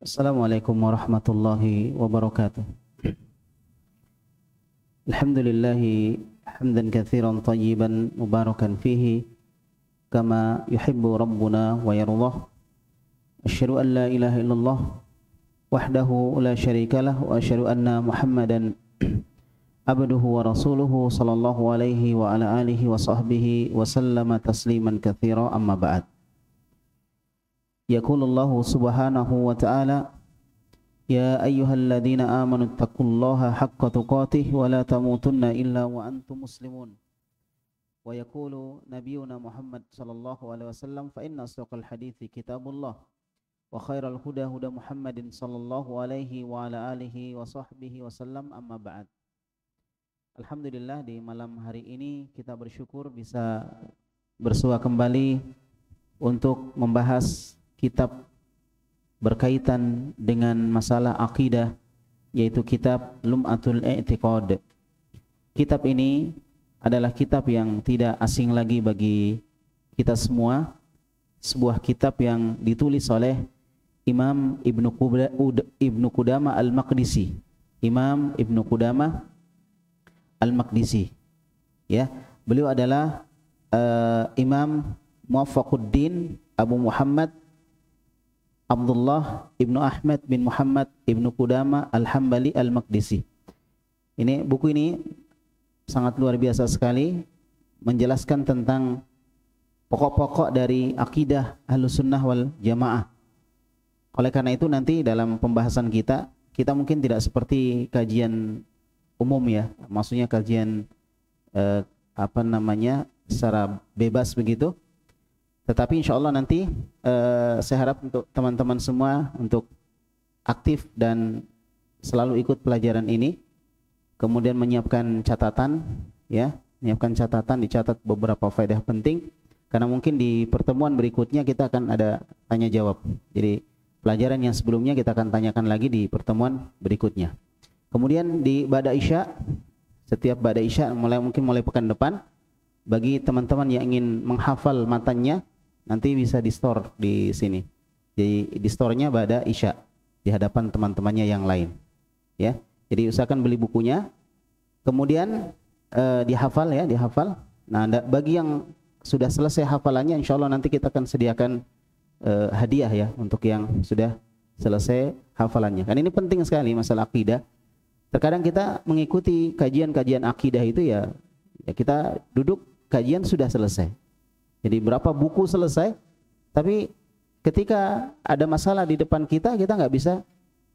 Assalamualaikum warahmatullahi wabarakatuh. Alhamdulillah hamdan katsiran tayyiban mubarakan fihi kama yuhibbu rabbuna wa yardah. Asyhadu an la ilaha illallah wahdahu la syarikalah wa asyhadu anna Muhammadan abduhu wa rasuluhu sallallahu alaihi wa ala alihi wa sahbihi wa sallama tasliman katsiran amma ba'd. يقول الله سبحانه وتعالى يا أيها الذين آمنوا اتقوا الله حق تقاته ولا تموتن إلا وأنتم مسلمون ويقول نبينا محمد صلى الله عليه وسلم فإن أصدق الحديث كتاب الله وخير الهدى هدى محمد صلى الله عليه وعلى آله وصحبه وسلم أما بعد Alhamdulillah di malam hari ini kita bersyukur bisa bersua kembali untuk membahas kitab berkaitan dengan masalah akidah yaitu kitab Lum'atul I'tiqad. Kitab ini adalah kitab yang tidak asing lagi bagi kita semua, sebuah kitab yang ditulis oleh Imam Ibnu Ibnu Al-Maqdisi. Imam Ibnu Kudama Al-Maqdisi. Ya, beliau adalah uh, Imam Muwaffaquddin Abu Muhammad Abdullah ibnu Ahmad bin Muhammad ibnu Kudama al-Hambali al-Maqdisi. Ini buku ini sangat luar biasa sekali menjelaskan tentang pokok-pokok dari akidah ahlus sunnah wal jamaah. Oleh karena itu nanti dalam pembahasan kita, kita mungkin tidak seperti kajian umum ya, maksudnya kajian eh, apa namanya secara bebas begitu, tetapi insya Allah nanti uh, saya harap untuk teman-teman semua untuk aktif dan selalu ikut pelajaran ini. Kemudian menyiapkan catatan, ya, menyiapkan catatan, dicatat beberapa faedah penting. Karena mungkin di pertemuan berikutnya kita akan ada tanya jawab. Jadi pelajaran yang sebelumnya kita akan tanyakan lagi di pertemuan berikutnya. Kemudian di Bada Isya, setiap Bada Isya mulai mungkin mulai pekan depan, bagi teman-teman yang ingin menghafal matanya, Nanti bisa di store di sini. Jadi di store-nya pada Isya di hadapan teman-temannya yang lain. Ya. Jadi usahakan beli bukunya. Kemudian eh, dihafal ya, dihafal. Nah, anda, bagi yang sudah selesai hafalannya insya Allah nanti kita akan sediakan eh, hadiah ya untuk yang sudah selesai hafalannya. Kan ini penting sekali masalah akidah. Terkadang kita mengikuti kajian-kajian akidah itu ya, ya kita duduk kajian sudah selesai. Jadi berapa buku selesai, tapi ketika ada masalah di depan kita, kita nggak bisa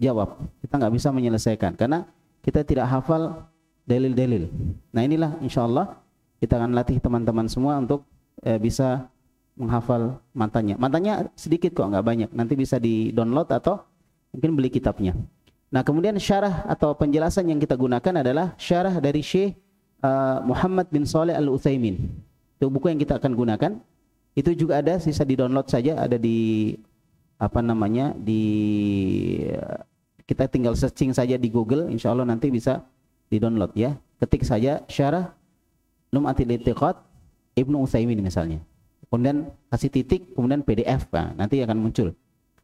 jawab, kita nggak bisa menyelesaikan karena kita tidak hafal dalil-dalil. Nah inilah insya Allah kita akan latih teman-teman semua untuk eh, bisa menghafal matanya. Matanya sedikit kok, nggak banyak. Nanti bisa di download atau mungkin beli kitabnya. Nah kemudian syarah atau penjelasan yang kita gunakan adalah syarah dari Syekh uh, Muhammad bin Saleh Al Utsaimin itu buku yang kita akan gunakan itu juga ada sisa di download saja ada di apa namanya di kita tinggal searching saja di Google insya Allah nanti bisa di download ya ketik saja syarah Lum'atil Itiqad Ibnu Utsaimin misalnya kemudian kasih titik kemudian PDF nah, nanti akan muncul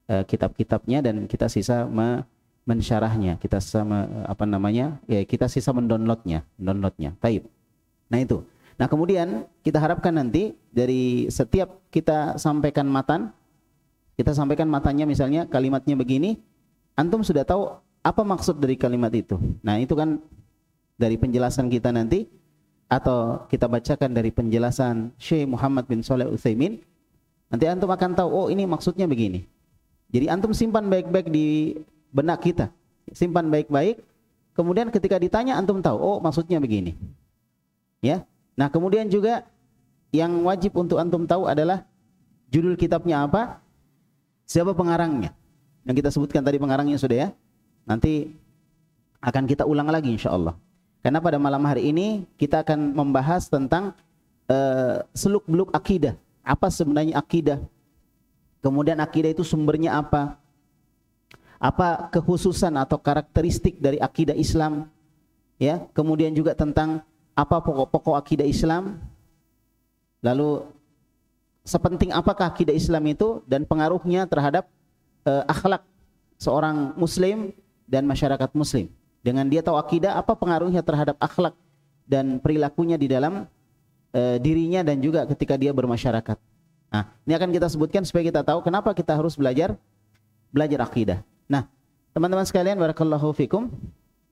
uh, kitab-kitabnya dan kita sisa me mensyarahnya kita sama apa namanya ya kita sisa mendownloadnya downloadnya taib nah itu Nah kemudian kita harapkan nanti dari setiap kita sampaikan matan, kita sampaikan matanya misalnya kalimatnya begini, antum sudah tahu apa maksud dari kalimat itu. Nah itu kan dari penjelasan kita nanti atau kita bacakan dari penjelasan Syekh Muhammad bin Soleh Utsaimin, nanti antum akan tahu oh ini maksudnya begini. Jadi antum simpan baik-baik di benak kita, simpan baik-baik. Kemudian ketika ditanya antum tahu oh maksudnya begini. Ya, Nah, kemudian juga yang wajib untuk antum tahu adalah judul kitabnya apa, siapa pengarangnya. Yang kita sebutkan tadi pengarangnya sudah ya. Nanti akan kita ulang lagi insya Allah. Karena pada malam hari ini kita akan membahas tentang uh, seluk-beluk akidah. Apa sebenarnya akidah? Kemudian akidah itu sumbernya apa? Apa kekhususan atau karakteristik dari akidah Islam? Ya, kemudian juga tentang apa pokok-pokok akidah Islam, lalu sepenting apakah akidah Islam itu dan pengaruhnya terhadap uh, akhlak seorang muslim dan masyarakat muslim. Dengan dia tahu akidah apa pengaruhnya terhadap akhlak dan perilakunya di dalam uh, dirinya dan juga ketika dia bermasyarakat. Nah, ini akan kita sebutkan supaya kita tahu kenapa kita harus belajar belajar akidah. Nah, teman-teman sekalian barakallahu fikum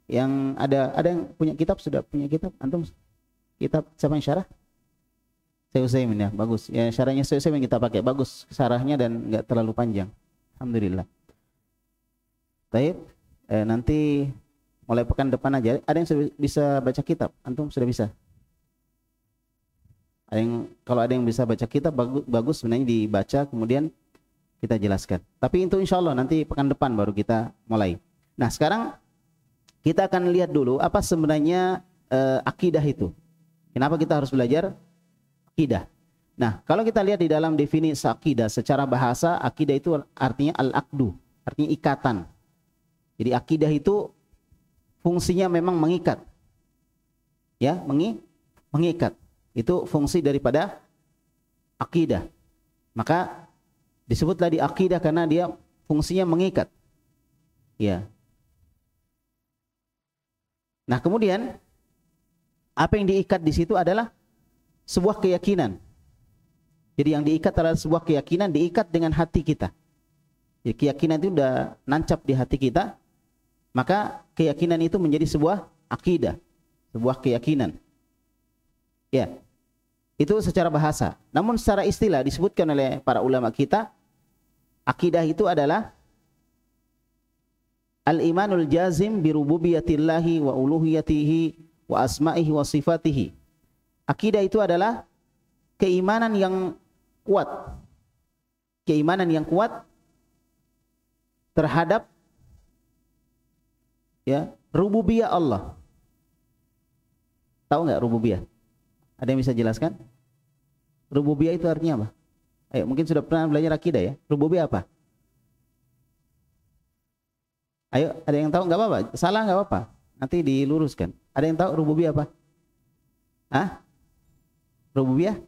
yang ada ada yang punya kitab sudah punya kitab antum kitab siapa yang syarah saya Usaimin ya bagus ya syarahnya saya Usaimin kita pakai bagus syarahnya dan nggak terlalu panjang alhamdulillah Taib eh, nanti mulai pekan depan aja ada yang bisa baca kitab antum sudah bisa ada yang kalau ada yang bisa baca kitab bagus bagus sebenarnya dibaca kemudian kita jelaskan tapi itu insya Allah nanti pekan depan baru kita mulai nah sekarang kita akan lihat dulu apa sebenarnya uh, akidah itu. Kenapa kita harus belajar akidah? Nah, kalau kita lihat di dalam definisi akidah secara bahasa, akidah itu artinya al akdu artinya ikatan. Jadi akidah itu fungsinya memang mengikat. Ya, mengi mengikat. Itu fungsi daripada akidah. Maka disebutlah di akidah karena dia fungsinya mengikat. Ya, Nah, kemudian apa yang diikat di situ adalah sebuah keyakinan. Jadi yang diikat adalah sebuah keyakinan diikat dengan hati kita. jadi ya, keyakinan itu sudah nancap di hati kita, maka keyakinan itu menjadi sebuah akidah, sebuah keyakinan. Ya. Itu secara bahasa. Namun secara istilah disebutkan oleh para ulama kita, akidah itu adalah al-imanul jazim birububiyatillahi wa uluhiyatihi wa asma'ihi wa sifatihi. Akidah itu adalah keimanan yang kuat. Keimanan yang kuat terhadap ya, rububiyah Allah. Tahu nggak rububiyah? Ada yang bisa jelaskan? Rububiyah itu artinya apa? Ayo, mungkin sudah pernah belajar akidah ya. Rububiyah apa? Ayo, ada yang tahu nggak apa-apa? Salah nggak apa-apa. Nanti diluruskan. Ada yang tahu rububiyah apa? Hah? Rububiyah?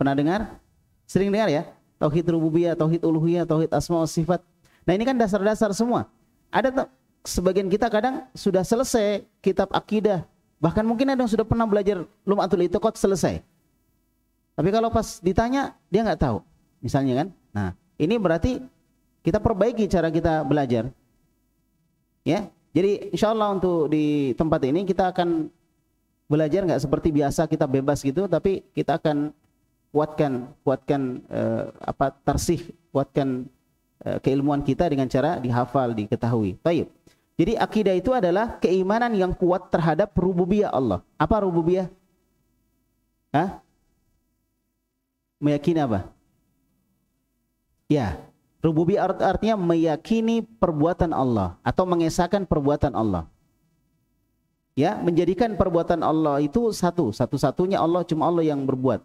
Pernah dengar? Sering dengar ya? Tauhid rububiyah, tauhid uluhiyah, tauhid asma wa sifat. Nah, ini kan dasar-dasar semua. Ada sebagian kita kadang sudah selesai kitab akidah, bahkan mungkin ada yang sudah pernah belajar lumatul kok selesai. Tapi kalau pas ditanya dia nggak tahu, misalnya kan. Nah, ini berarti kita perbaiki cara kita belajar. Ya. Jadi insya Allah untuk di tempat ini kita akan belajar nggak seperti biasa kita bebas gitu, tapi kita akan kuatkan kuatkan eh, apa tersih, kuatkan eh, keilmuan kita dengan cara dihafal diketahui baik jadi akidah itu adalah keimanan yang kuat terhadap rububiyah Allah apa rububiyah Hah? meyakini apa ya Rububi artinya meyakini perbuatan Allah atau mengesahkan perbuatan Allah. Ya, menjadikan perbuatan Allah itu satu, satu-satunya Allah cuma Allah yang berbuat.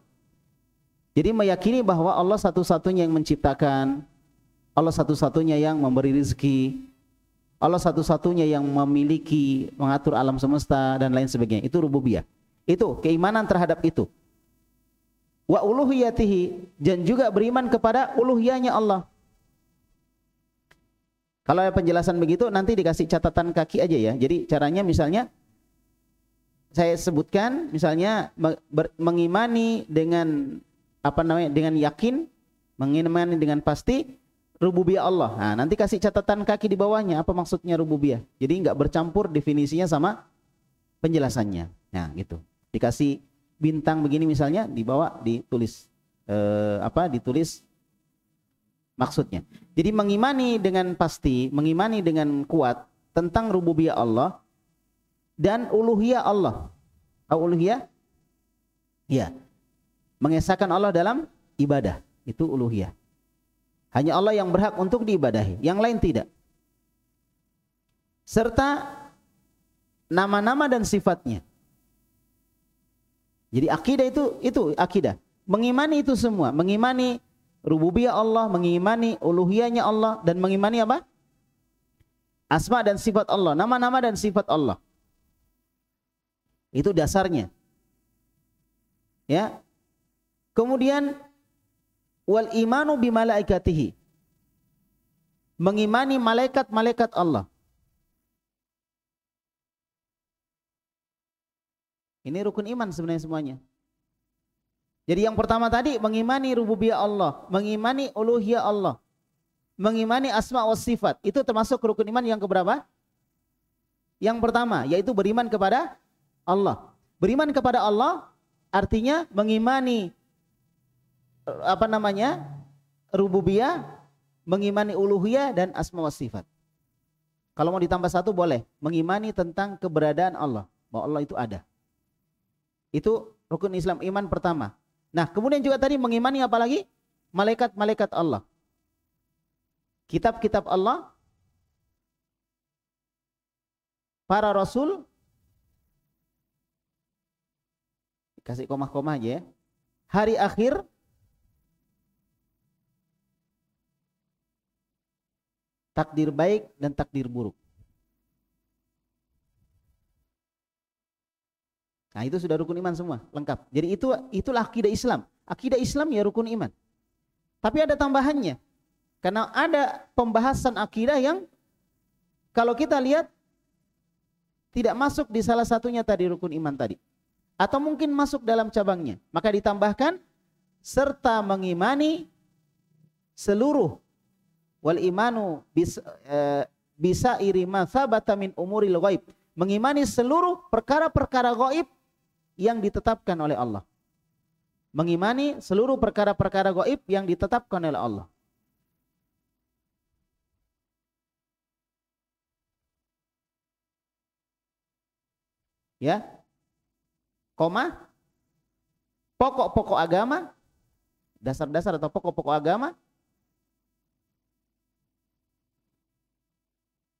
Jadi meyakini bahwa Allah satu-satunya yang menciptakan, Allah satu-satunya yang memberi rezeki, Allah satu-satunya yang memiliki, mengatur alam semesta dan lain sebagainya. Itu rububiyah. Itu keimanan terhadap itu. Wa uluhiyatihi dan juga beriman kepada uluhiyahnya Allah kalau ada penjelasan begitu nanti dikasih catatan kaki aja ya. Jadi caranya misalnya saya sebutkan misalnya mengimani dengan apa namanya dengan yakin, mengimani dengan pasti rububiyah Allah. Nah, nanti kasih catatan kaki di bawahnya apa maksudnya rububiyah. Jadi nggak bercampur definisinya sama penjelasannya. Nah, gitu. Dikasih bintang begini misalnya dibawa ditulis eh, apa ditulis maksudnya. Jadi mengimani dengan pasti, mengimani dengan kuat tentang rububiyah Allah dan uluhiyah Allah. Atau uluhiyah? Ya. Mengesahkan Allah dalam ibadah. Itu uluhiyah. Hanya Allah yang berhak untuk diibadahi, yang lain tidak. Serta nama-nama dan sifatnya. Jadi akidah itu itu akidah. Mengimani itu semua, mengimani rububiyah Allah, mengimani uluhiyahnya Allah dan mengimani apa? Asma dan sifat Allah, nama-nama dan sifat Allah. Itu dasarnya. Ya. Kemudian wal imanu bi malaikatihi. Mengimani malaikat-malaikat Allah. Ini rukun iman sebenarnya semuanya. Jadi yang pertama tadi mengimani rububiyah Allah, mengimani uluhiyah Allah, mengimani asma wa sifat. Itu termasuk rukun iman yang keberapa? Yang pertama yaitu beriman kepada Allah. Beriman kepada Allah artinya mengimani eh, apa namanya? rububiyah, mengimani uluhiyah dan asma wa sifat. Kalau mau ditambah satu boleh, mengimani tentang keberadaan Allah, bahwa Allah itu ada. Itu rukun Islam iman pertama, Nah, kemudian juga tadi mengimani apalagi malaikat-malaikat Allah. Kitab-kitab Allah, para rasul, kasih koma-koma aja ya. Hari akhir, takdir baik dan takdir buruk. Nah, itu sudah rukun iman semua, lengkap. Jadi itu itulah akidah Islam. Akidah Islam ya rukun iman. Tapi ada tambahannya. Karena ada pembahasan akidah yang kalau kita lihat tidak masuk di salah satunya tadi rukun iman tadi. Atau mungkin masuk dalam cabangnya. Maka ditambahkan serta mengimani seluruh wal imanu bis, e, bisa irima sabata min umuril ghaib. Mengimani seluruh perkara-perkara gaib yang ditetapkan oleh Allah. Mengimani seluruh perkara-perkara goib yang ditetapkan oleh Allah. Ya. Koma. Pokok-pokok agama. Dasar-dasar atau pokok-pokok agama.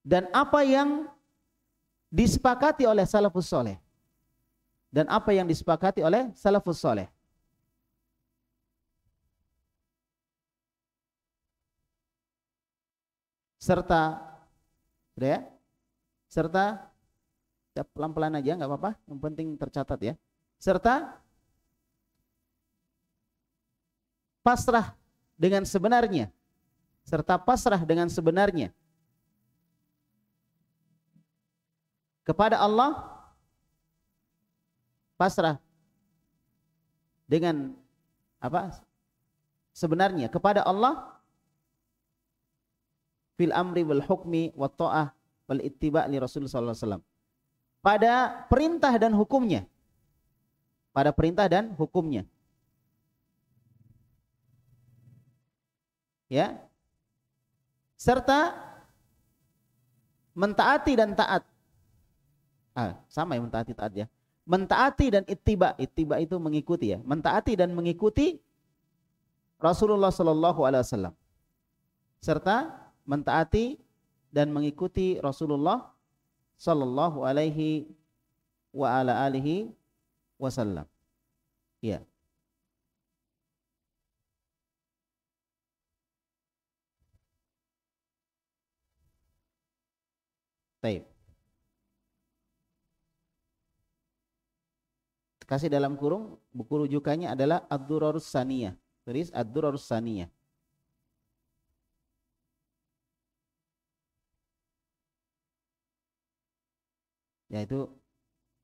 Dan apa yang disepakati oleh salafus soleh dan apa yang disepakati oleh salafus soleh. Serta, ya, serta ya, pelan-pelan aja nggak apa-apa, yang penting tercatat ya. Serta pasrah dengan sebenarnya serta pasrah dengan sebenarnya kepada Allah pasrah dengan apa sebenarnya kepada Allah fil amri wal hukmi wa ta'ah wal ittiba' li Rasul sallallahu alaihi wasallam. Pada perintah dan hukumnya. Pada perintah dan hukumnya. Ya. Serta mentaati dan taat. Ah, sama ya mentaati taat ya mentaati dan ittiba. Ittiba itu mengikuti ya. Mentaati dan mengikuti Rasulullah sallallahu alaihi wasallam serta mentaati dan mengikuti Rasulullah sallallahu alaihi wa ala alihi wasallam. Ya. Baik. kasih dalam kurung buku rujukannya adalah Ad-Durarus Saniyah. Tulis Ad-Durarus Saniyah. Ya itu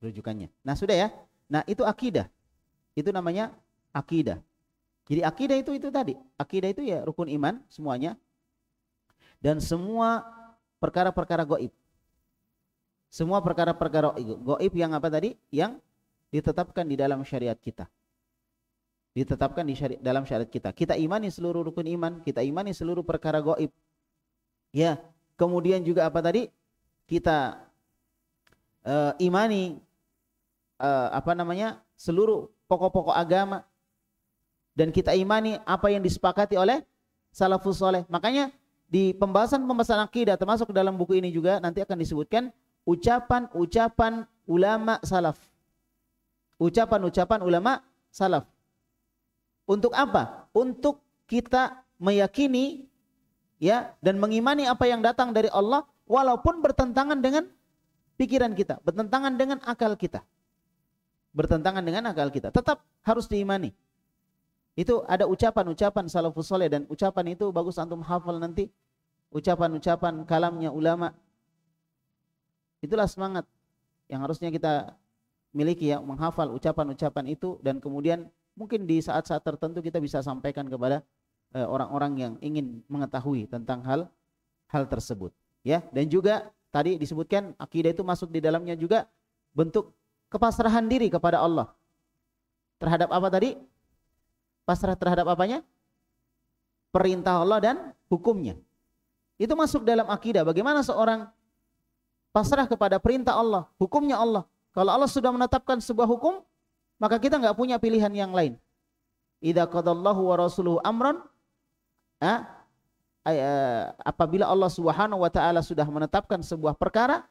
rujukannya. Nah, sudah ya. Nah, itu akidah. Itu namanya akidah. Jadi akidah itu itu tadi. Akidah itu ya rukun iman semuanya. Dan semua perkara-perkara goib. Semua perkara-perkara goib yang apa tadi? Yang ditetapkan di dalam syariat kita ditetapkan di syari dalam syariat kita. Kita imani seluruh rukun iman, kita imani seluruh perkara goib. Ya, kemudian juga apa tadi? Kita uh, imani uh, apa namanya? seluruh pokok-pokok agama dan kita imani apa yang disepakati oleh salafus soleh. Makanya di pembahasan-pembahasan akidah termasuk dalam buku ini juga nanti akan disebutkan ucapan-ucapan ulama salaf ucapan-ucapan ulama salaf. Untuk apa? Untuk kita meyakini ya dan mengimani apa yang datang dari Allah walaupun bertentangan dengan pikiran kita, bertentangan dengan akal kita. Bertentangan dengan akal kita, tetap harus diimani. Itu ada ucapan-ucapan salafus saleh dan ucapan itu bagus antum hafal nanti ucapan-ucapan kalamnya ulama. Itulah semangat yang harusnya kita miliki yang menghafal ucapan-ucapan itu dan kemudian mungkin di saat-saat tertentu kita bisa sampaikan kepada eh, orang-orang yang ingin mengetahui tentang hal hal tersebut ya dan juga tadi disebutkan akidah itu masuk di dalamnya juga bentuk kepasrahan diri kepada Allah terhadap apa tadi pasrah terhadap apanya perintah Allah dan hukumnya itu masuk dalam akidah bagaimana seorang pasrah kepada perintah Allah hukumnya Allah kalau Allah sudah menetapkan sebuah hukum, maka kita nggak punya pilihan yang lain. Idza qadallahu wa rasuluhu amran eh, apabila Allah Subhanahu wa taala sudah menetapkan sebuah perkara,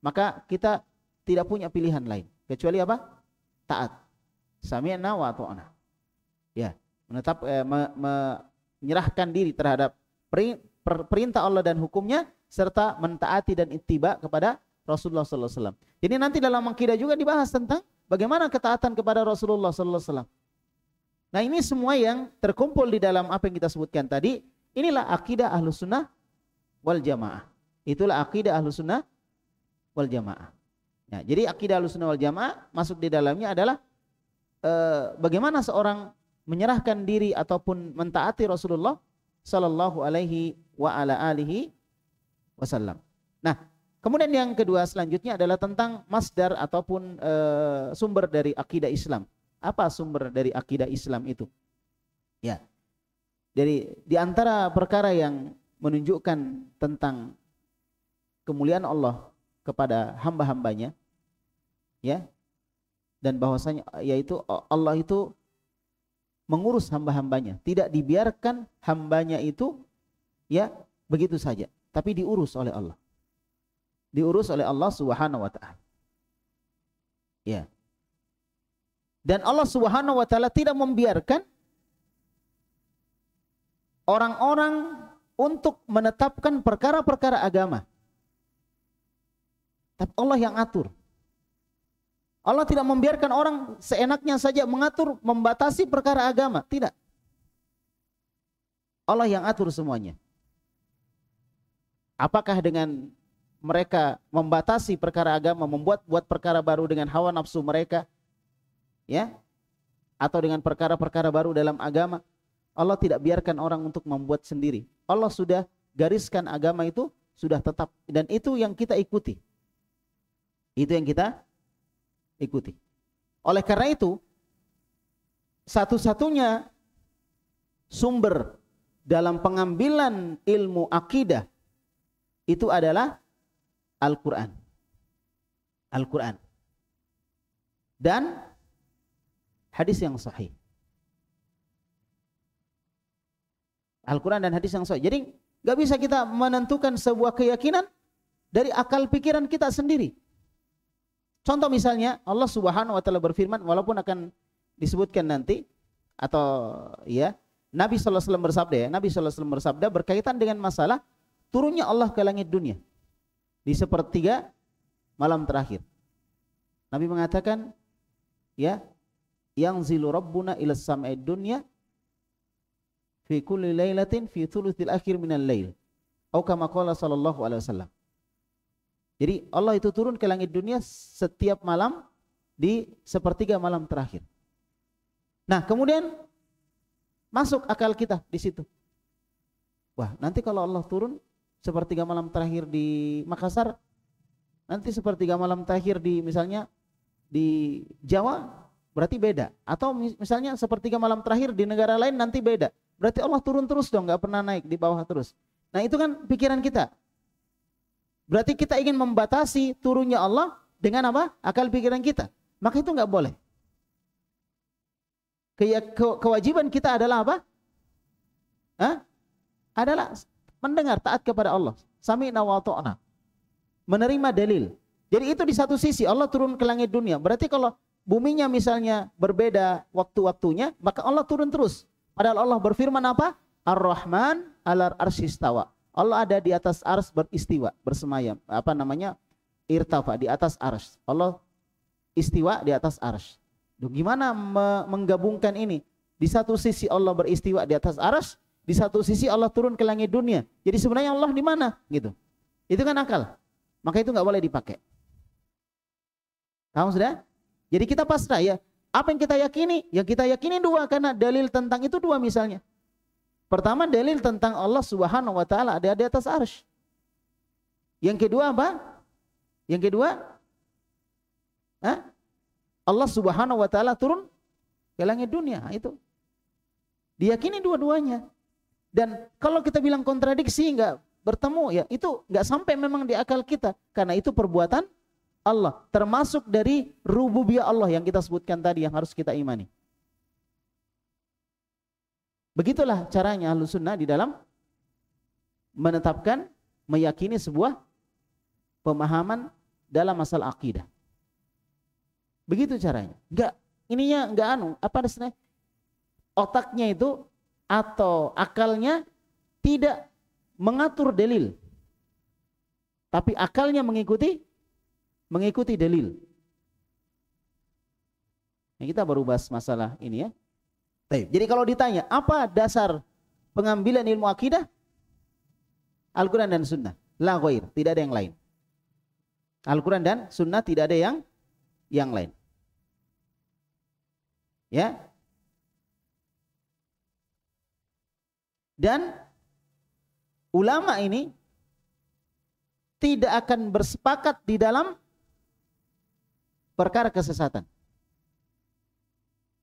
maka kita tidak punya pilihan lain kecuali apa? Taat. Sami'na wa ta'na. Ya, menetap eh, me, menyerahkan diri terhadap perintah Allah dan hukumnya serta mentaati dan ittiba kepada Rasulullah sallallahu alaihi wasallam. Jadi nanti dalam akidah juga dibahas tentang bagaimana ketaatan kepada Rasulullah sallallahu alaihi wasallam. Nah, ini semua yang terkumpul di dalam apa yang kita sebutkan tadi, inilah akidah Ahlus Sunnah wal Jamaah. Itulah akidah Ahlus Sunnah wal Jamaah. Nah, jadi akidah Ahlus Sunnah wal Jamaah masuk di dalamnya adalah e, bagaimana seorang menyerahkan diri ataupun mentaati Rasulullah sallallahu alaihi wasallam. Nah, Kemudian yang kedua selanjutnya adalah tentang masdar ataupun e, sumber dari akidah Islam. Apa sumber dari akidah Islam itu? Ya. Dari di antara perkara yang menunjukkan tentang kemuliaan Allah kepada hamba-hambanya ya dan bahwasanya yaitu Allah itu mengurus hamba-hambanya tidak dibiarkan hambanya itu ya begitu saja tapi diurus oleh Allah diurus oleh Allah Subhanahu wa taala. Ya. Dan Allah Subhanahu wa taala tidak membiarkan orang-orang untuk menetapkan perkara-perkara agama. Tapi Allah yang atur. Allah tidak membiarkan orang seenaknya saja mengatur, membatasi perkara agama. Tidak. Allah yang atur semuanya. Apakah dengan mereka membatasi perkara agama, membuat buat perkara baru dengan hawa nafsu mereka, ya, atau dengan perkara-perkara baru dalam agama, Allah tidak biarkan orang untuk membuat sendiri. Allah sudah gariskan agama itu sudah tetap dan itu yang kita ikuti. Itu yang kita ikuti. Oleh karena itu, satu-satunya sumber dalam pengambilan ilmu akidah itu adalah Al-Quran. Al-Quran. Dan hadis yang sahih. Al-Quran dan hadis yang sahih. Jadi gak bisa kita menentukan sebuah keyakinan dari akal pikiran kita sendiri. Contoh misalnya Allah Subhanahu wa taala berfirman walaupun akan disebutkan nanti atau ya Nabi SAW bersabda ya, Nabi SAW bersabda berkaitan dengan masalah turunnya Allah ke langit dunia di sepertiga malam terakhir. Nabi mengatakan, ya, yang zilu rabbuna ila sam'i dunya fi kulli lailatin fi thulutsil akhir minal lail. Atau kama qala sallallahu alaihi wasallam. Jadi Allah itu turun ke langit dunia setiap malam di sepertiga malam terakhir. Nah, kemudian masuk akal kita di situ. Wah, nanti kalau Allah turun sepertiga malam terakhir di Makassar, nanti sepertiga malam terakhir di misalnya di Jawa berarti beda. Atau misalnya sepertiga malam terakhir di negara lain nanti beda. Berarti Allah turun terus dong, nggak pernah naik di bawah terus. Nah itu kan pikiran kita. Berarti kita ingin membatasi turunnya Allah dengan apa? Akal pikiran kita. Maka itu nggak boleh. kewajiban kita adalah apa? Hah? Adalah mendengar taat kepada Allah. Sami wa Menerima dalil. Jadi itu di satu sisi Allah turun ke langit dunia. Berarti kalau buminya misalnya berbeda waktu-waktunya, maka Allah turun terus. Padahal Allah berfirman apa? Ar-Rahman alar arsistawa. Allah ada di atas ars beristiwa, bersemayam. Apa namanya? Irtafa, di atas ars. Allah istiwa di atas ars. Duh, gimana menggabungkan ini? Di satu sisi Allah beristiwa di atas ars, di satu sisi Allah turun ke langit dunia. Jadi sebenarnya Allah di mana? Gitu. Itu kan akal. Maka itu nggak boleh dipakai. Tahu sudah? Jadi kita pasrah ya. Apa yang kita yakini? Ya kita yakini dua karena dalil tentang itu dua misalnya. Pertama dalil tentang Allah Subhanahu wa taala ada di atas arsy. Yang kedua apa? Yang kedua Hah? Allah Subhanahu wa taala turun ke langit dunia itu. Diyakini dua-duanya. Dan kalau kita bilang kontradiksi nggak bertemu ya itu nggak sampai memang di akal kita karena itu perbuatan Allah termasuk dari rububiyah Allah yang kita sebutkan tadi yang harus kita imani. Begitulah caranya ahlu sunnah di dalam menetapkan, meyakini sebuah pemahaman dalam masalah akidah. Begitu caranya. Enggak, ininya enggak anu, apa istilahnya? Otaknya itu atau akalnya tidak mengatur dalil tapi akalnya mengikuti mengikuti dalil nah, kita baru bahas masalah ini ya jadi kalau ditanya apa dasar pengambilan ilmu akidah Al-Quran dan Sunnah la ghair tidak ada yang lain Al-Quran dan Sunnah tidak ada yang yang lain ya Dan ulama ini tidak akan bersepakat di dalam perkara kesesatan.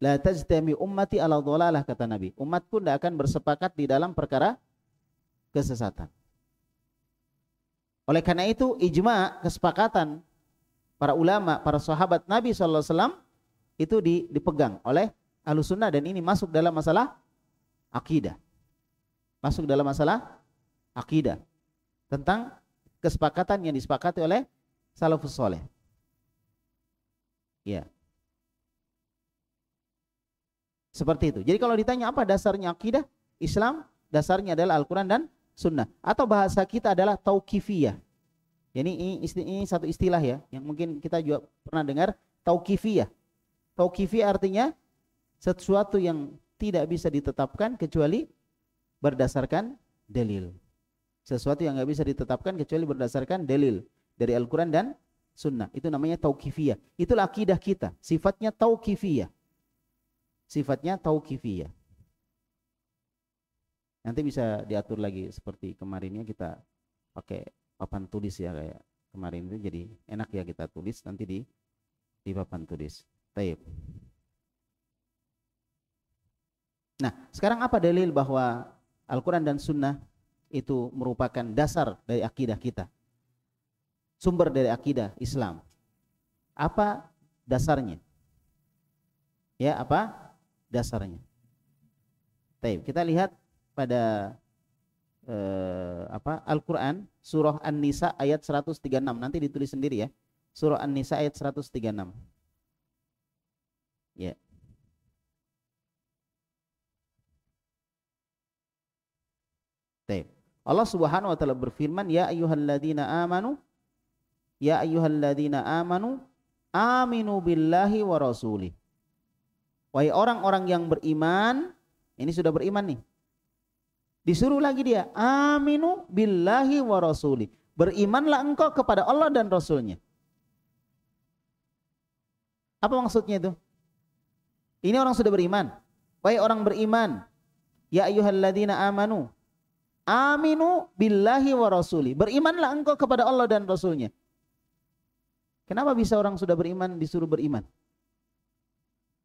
La tajtami ummati ala dhalalah kata Nabi. Umatku tidak akan bersepakat di dalam perkara kesesatan. Oleh karena itu ijma kesepakatan para ulama, para sahabat Nabi SAW itu dipegang oleh ahlu sunnah dan ini masuk dalam masalah akidah masuk dalam masalah akidah tentang kesepakatan yang disepakati oleh salafus soleh. Ya. Seperti itu. Jadi kalau ditanya apa dasarnya akidah, Islam dasarnya adalah Al-Quran dan Sunnah. Atau bahasa kita adalah tauqifiyah. ini, ini satu istilah ya, yang mungkin kita juga pernah dengar, tauqifiyah. Tauqifiyah artinya sesuatu yang tidak bisa ditetapkan kecuali berdasarkan dalil. Sesuatu yang nggak bisa ditetapkan kecuali berdasarkan dalil dari Al-Quran dan Sunnah. Itu namanya tauqifiyah. Itulah akidah kita. Sifatnya tauqifiyah. Sifatnya tauqifiyah. Nanti bisa diatur lagi seperti kemarinnya kita pakai papan tulis ya kayak kemarin itu jadi enak ya kita tulis nanti di di papan tulis. Taib. Nah, sekarang apa dalil bahwa Al-Quran dan Sunnah itu merupakan dasar dari akidah kita. Sumber dari akidah Islam. Apa dasarnya? Ya, apa dasarnya? Baik, kita lihat pada eh, apa Al-Quran surah An-Nisa ayat 136. Nanti ditulis sendiri ya. Surah An-Nisa ayat 136. Ya. Taib. Allah Subhanahu wa taala berfirman, "Ya ayyuhalladzina amanu Ya ayyuhalladzina amanu aminu billahi wa rasulih." Wahai orang-orang yang beriman, ini sudah beriman nih. Disuruh lagi dia, aminu billahi wa rasulih. Berimanlah engkau kepada Allah dan Rasulnya. Apa maksudnya itu? Ini orang sudah beriman. Wahai orang beriman, ya ayyuhalladzina amanu aminu billahi wa rasuli. Berimanlah engkau kepada Allah dan Rasulnya. Kenapa bisa orang sudah beriman disuruh beriman?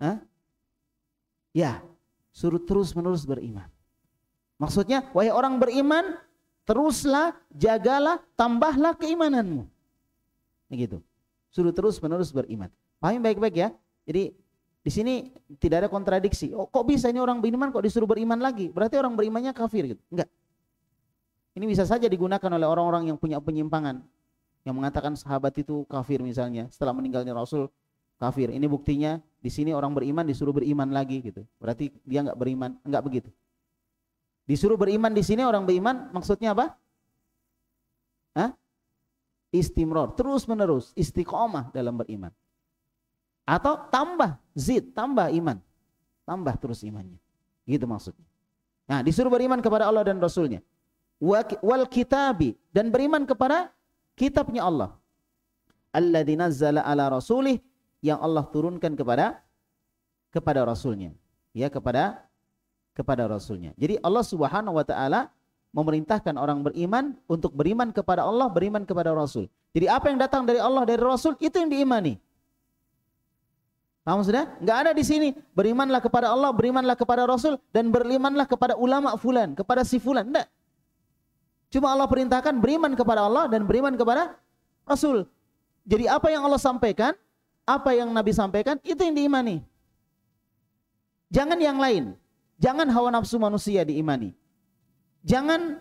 Hah? Ya, suruh terus menerus beriman. Maksudnya, wahai orang beriman, teruslah, jagalah, tambahlah keimananmu. Begitu. Suruh terus menerus beriman. Pahami baik-baik ya. Jadi di sini tidak ada kontradiksi. Oh, kok bisa ini orang beriman kok disuruh beriman lagi? Berarti orang berimannya kafir gitu. Enggak. Ini bisa saja digunakan oleh orang-orang yang punya penyimpangan yang mengatakan sahabat itu kafir misalnya setelah meninggalnya Rasul kafir. Ini buktinya di sini orang beriman disuruh beriman lagi gitu. Berarti dia nggak beriman, nggak begitu. Disuruh beriman di sini orang beriman maksudnya apa? Hah? Istimror, terus menerus istiqomah dalam beriman. Atau tambah zid, tambah iman. Tambah terus imannya. Gitu maksudnya. Nah, disuruh beriman kepada Allah dan Rasulnya wal kitabi dan beriman kepada kitabnya Allah alladzi nazzala ala rasulih yang Allah turunkan kepada kepada rasulnya ya kepada kepada rasulnya jadi Allah Subhanahu wa taala memerintahkan orang beriman untuk beriman kepada Allah beriman kepada rasul jadi apa yang datang dari Allah dari rasul itu yang diimani Paham sudah? Enggak ada di sini. Berimanlah kepada Allah, berimanlah kepada Rasul, dan berimanlah kepada ulama fulan, kepada si fulan. Enggak. Cuma Allah perintahkan beriman kepada Allah dan beriman kepada Rasul. Jadi apa yang Allah sampaikan, apa yang Nabi sampaikan, itu yang diimani. Jangan yang lain. Jangan hawa nafsu manusia diimani. Jangan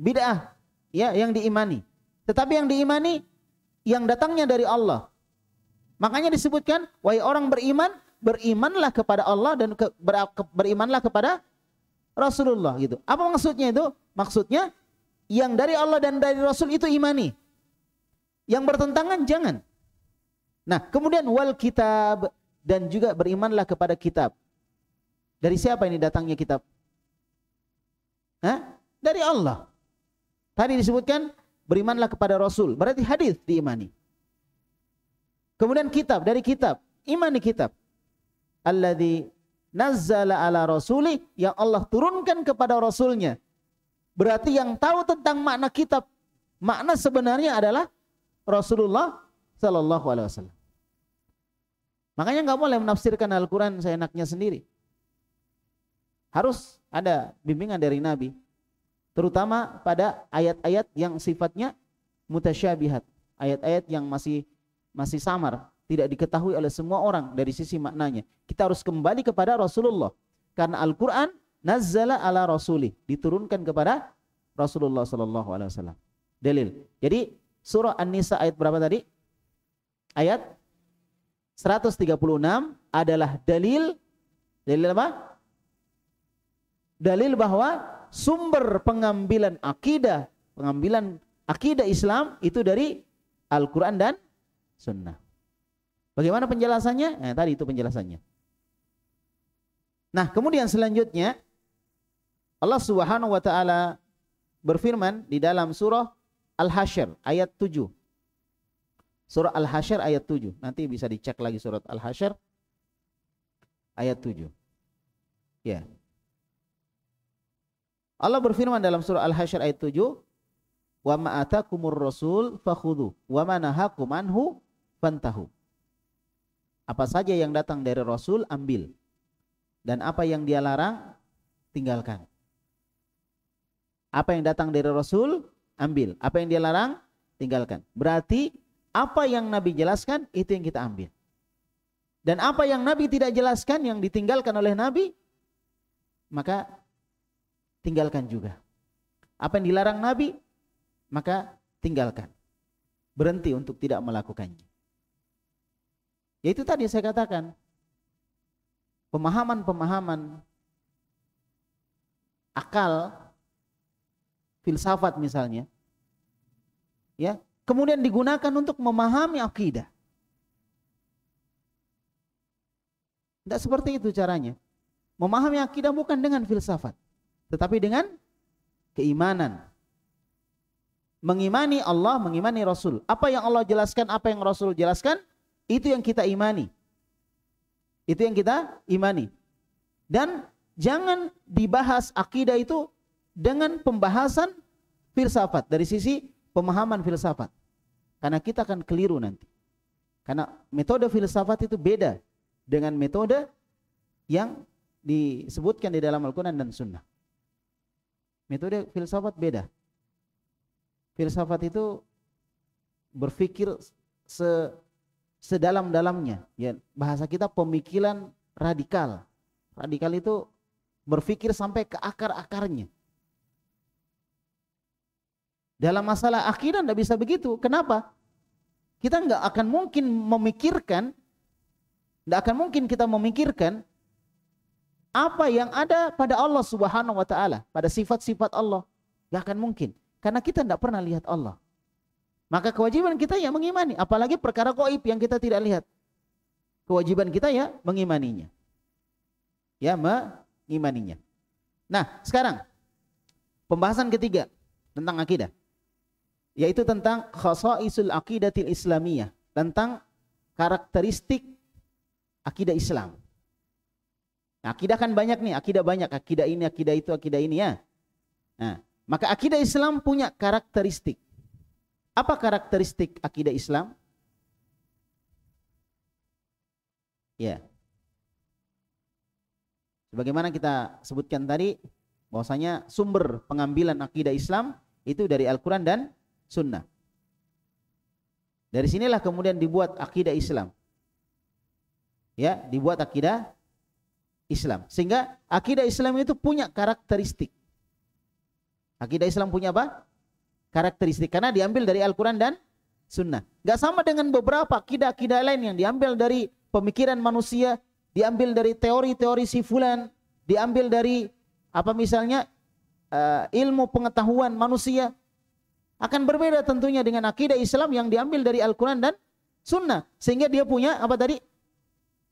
bid'ah ya yang diimani. Tetapi yang diimani yang datangnya dari Allah. Makanya disebutkan, wahai orang beriman, berimanlah kepada Allah dan ke, ber, ke, berimanlah kepada Rasulullah gitu. Apa maksudnya itu? Maksudnya yang dari Allah dan dari Rasul itu imani. Yang bertentangan jangan. Nah, kemudian wal kitab dan juga berimanlah kepada kitab. Dari siapa ini datangnya kitab? Hah? Dari Allah. Tadi disebutkan berimanlah kepada Rasul. Berarti hadis diimani. Kemudian kitab dari kitab, imani kitab. Alladzi nazzala ala rasuli yang Allah turunkan kepada rasulnya Berarti yang tahu tentang makna kitab, makna sebenarnya adalah Rasulullah Shallallahu Alaihi Wasallam. Makanya nggak boleh menafsirkan Al-Quran seenaknya sendiri. Harus ada bimbingan dari Nabi, terutama pada ayat-ayat yang sifatnya mutasyabihat, ayat-ayat yang masih masih samar, tidak diketahui oleh semua orang dari sisi maknanya. Kita harus kembali kepada Rasulullah karena Al-Qur'an nazzala ala rasuli diturunkan kepada Rasulullah sallallahu alaihi wasallam. Dalil. Jadi surah An-Nisa ayat berapa tadi? Ayat 136 adalah dalil dalil apa? Dalil bahwa sumber pengambilan akidah, pengambilan akidah Islam itu dari Al-Qur'an dan sunnah. Bagaimana penjelasannya? Nah, tadi itu penjelasannya. Nah, kemudian selanjutnya Allah Subhanahu wa taala berfirman di dalam surah Al-Hasyr ayat 7. Surah Al-Hasyr ayat 7. Nanti bisa dicek lagi surat Al-Hasyr ayat 7. Ya. Allah berfirman dalam surah Al-Hasyr ayat 7, "Wa ma atakumur rasul fakhudhu wa ma nahakum anhu fantahu." Apa saja yang datang dari rasul ambil dan apa yang dia larang tinggalkan. Apa yang datang dari Rasul, ambil. Apa yang dia larang, tinggalkan. Berarti apa yang Nabi jelaskan, itu yang kita ambil. Dan apa yang Nabi tidak jelaskan, yang ditinggalkan oleh Nabi, maka tinggalkan juga. Apa yang dilarang Nabi, maka tinggalkan. Berhenti untuk tidak melakukannya. ya itu tadi saya katakan, pemahaman-pemahaman akal filsafat misalnya. Ya, kemudian digunakan untuk memahami akidah. Tidak seperti itu caranya. Memahami akidah bukan dengan filsafat, tetapi dengan keimanan. Mengimani Allah, mengimani Rasul. Apa yang Allah jelaskan, apa yang Rasul jelaskan, itu yang kita imani. Itu yang kita imani. Dan jangan dibahas akidah itu dengan pembahasan filsafat dari sisi pemahaman filsafat. Karena kita akan keliru nanti. Karena metode filsafat itu beda dengan metode yang disebutkan di dalam Al-Quran dan Sunnah. Metode filsafat beda. Filsafat itu berpikir se sedalam-dalamnya. Ya, bahasa kita pemikiran radikal. Radikal itu berpikir sampai ke akar-akarnya. Dalam masalah akidah tidak bisa begitu. Kenapa? Kita nggak akan mungkin memikirkan, tidak akan mungkin kita memikirkan apa yang ada pada Allah Subhanahu Wa Taala, pada sifat-sifat Allah, nggak akan mungkin. Karena kita tidak pernah lihat Allah. Maka kewajiban kita ya mengimani, apalagi perkara goib yang kita tidak lihat. Kewajiban kita ya mengimaninya. Ya mengimaninya. Nah sekarang pembahasan ketiga tentang akidah yaitu tentang khasaisul aqidatil islamiyah, tentang karakteristik akidah Islam. Nah, akidah kan banyak nih, akidah banyak, akidah ini, akidah itu, akidah ini ya. Nah, maka akidah Islam punya karakteristik. Apa karakteristik akidah Islam? Ya. Sebagaimana kita sebutkan tadi, bahwasanya sumber pengambilan akidah Islam itu dari Al-Quran dan sunnah. Dari sinilah kemudian dibuat akidah Islam. Ya, dibuat akidah Islam. Sehingga akidah Islam itu punya karakteristik. Akidah Islam punya apa? Karakteristik. Karena diambil dari Al-Quran dan Sunnah. Gak sama dengan beberapa akidah-akidah lain yang diambil dari pemikiran manusia, diambil dari teori-teori si fulan, diambil dari apa misalnya uh, ilmu pengetahuan manusia akan berbeda tentunya dengan akidah Islam yang diambil dari Al-Quran dan Sunnah. Sehingga dia punya apa tadi?